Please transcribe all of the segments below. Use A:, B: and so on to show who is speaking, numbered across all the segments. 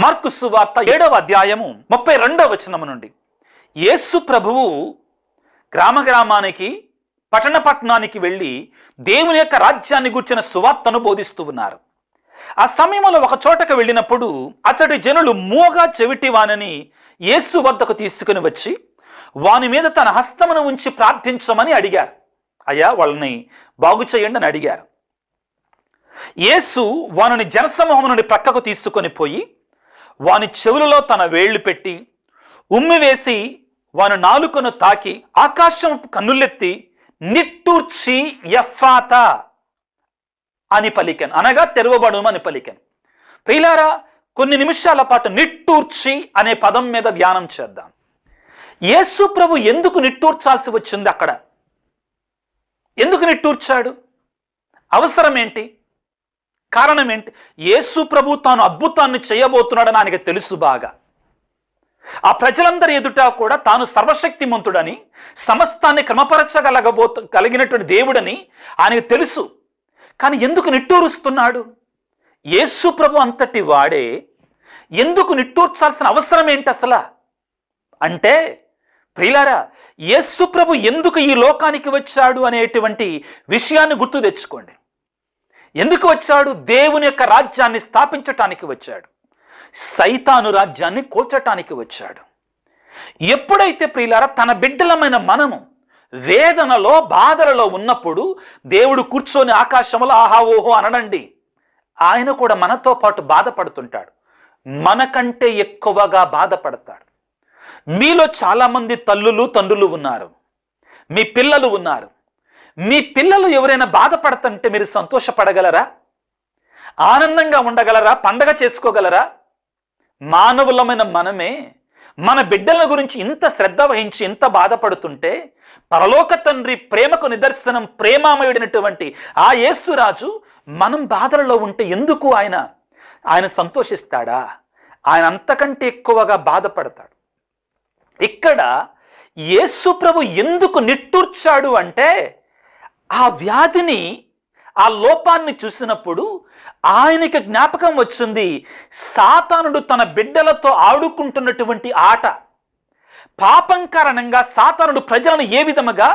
A: mark సువార్త ఏడవ అధ్యాయము ముప్పై రెండవ వచనము నుండి యేసు ప్రభువు గ్రామ గ్రామానికి పట్టణ పట్టణానికి వెళ్ళి దేవుని యొక్క రాజ్యాన్ని గుర్చిన సువార్తను బోధిస్తూ ఉన్నారు ఆ సమయంలో ఒక చోటకు వెళ్ళినప్పుడు అతడి జనులు మూగా చెవిటి వానని యేసు వద్దకు తీసుకుని వచ్చి వాని మీద తన హస్తమును ఉంచి ప్రార్థించమని అడిగారు అయ్యా వాళ్ళని బాగు చేయండి అని అడిగారు యేసు వానిని జనసమూహం నుండి ప్రక్కకు తీసుకొని పోయి వాని చెవులలో తన వేళ్లు పెట్టి ఉమ్మి వేసి వాని నాలుకను తాకి ఆకాశం కన్నులెత్తి నిట్టూర్చి ఎఫాత అని పలికాను అనగా తెరవబడు అని పలికాను పిల్లారా కొన్ని నిమిషాల పాటు నిట్టూర్చి అనే పదం మీద ధ్యానం చేద్దాం యేసు ప్రభు ఎందుకు నిట్టూర్చాల్సి వచ్చింది అక్కడ ఎందుకు నిట్టూర్చాడు అవసరం ఏంటి కారణం ఏంటి యేసు ప్రభు తాను అద్భుతాన్ని చేయబోతున్నాడని ఆయనకి తెలుసు బాగా ఆ ప్రజలందరి ఎదుట కూడా తాను సర్వశక్తిమంతుడని సమస్తాన్ని క్రమపరచగలగబో కలిగినటువంటి దేవుడని ఆయనకు తెలుసు కానీ ఎందుకు నిట్టూరుస్తున్నాడు యేసు ప్రభు అంతటి వాడే ఎందుకు నిట్టూర్చాల్సిన అవసరం ఏంటి అసలు అంటే ప్రియులారా యేసు ప్రభు ఎందుకు ఈ లోకానికి వచ్చాడు అనేటువంటి విషయాన్ని గుర్తు తెచ్చుకోండి ఎందుకు వచ్చాడు దేవుని యొక్క రాజ్యాన్ని స్థాపించటానికి వచ్చాడు సైతాను రాజ్యాన్ని కూల్చటానికి వచ్చాడు ఎప్పుడైతే ప్రియులార తన బిడ్డలమైన మనము వేదనలో బాధలలో ఉన్నప్పుడు దేవుడు కూర్చొని ఆకాశంలో ఆహా ఓహో అనడండి ఆయన కూడా మనతో పాటు బాధపడుతుంటాడు మనకంటే ఎక్కువగా బాధపడతాడు మీలో చాలామంది తల్లులు తండ్రులు ఉన్నారు మీ పిల్లలు ఉన్నారు మీ పిల్లలు ఎవరైనా బాధపడతంటే మీరు సంతోషపడగలరా ఆనందంగా ఉండగలరా పండగ చేసుకోగలరా మానవులమైన మనమే మన బిడ్డల గురించి ఇంత శ్రద్ధ వహించి ఇంత బాధపడుతుంటే పరలోక తండ్రి ప్రేమకు నిదర్శనం ప్రేమామయుడినటువంటి ఆ యేసురాజు మనం బాధలలో ఉంటే ఎందుకు ఆయన ఆయన సంతోషిస్తాడా ఆయన అంతకంటే ఎక్కువగా బాధపడతాడు ఇక్కడ యేసు ప్రభు ఎందుకు నిట్టూర్చాడు అంటే ఆ వ్యాధిని ఆ లోపాన్ని చూసినప్పుడు ఆయనకి జ్ఞాపకం వచ్చింది సాతానుడు తన బిడ్డలతో ఆడుకుంటున్నటువంటి ఆట పాపం కారణంగా సాతానుడు ప్రజలను ఏ విధముగా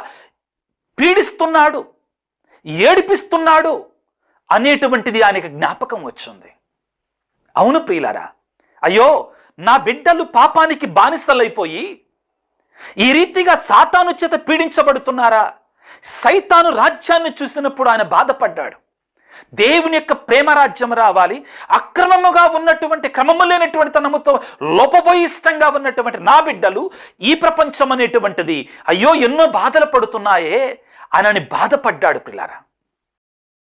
A: పీడిస్తున్నాడు ఏడిపిస్తున్నాడు అనేటువంటిది ఆయనకి జ్ఞాపకం వచ్చింది అవును ప్రియులారా అయ్యో నా బిడ్డలు పాపానికి బానిసలైపోయి ఈ రీతిగా సాతాను చేత పీడించబడుతున్నారా సైతాను రాజ్యాన్ని చూసినప్పుడు ఆయన బాధపడ్డాడు దేవుని యొక్క ప్రేమ రాజ్యం రావాలి అక్రమముగా ఉన్నటువంటి క్రమము లేనటువంటి తనముతో లోపబోయిష్టంగా ఉన్నటువంటి నా బిడ్డలు ఈ ప్రపంచం అనేటువంటిది అయ్యో ఎన్నో బాధలు పడుతున్నాయే అని బాధపడ్డాడు పిల్లారా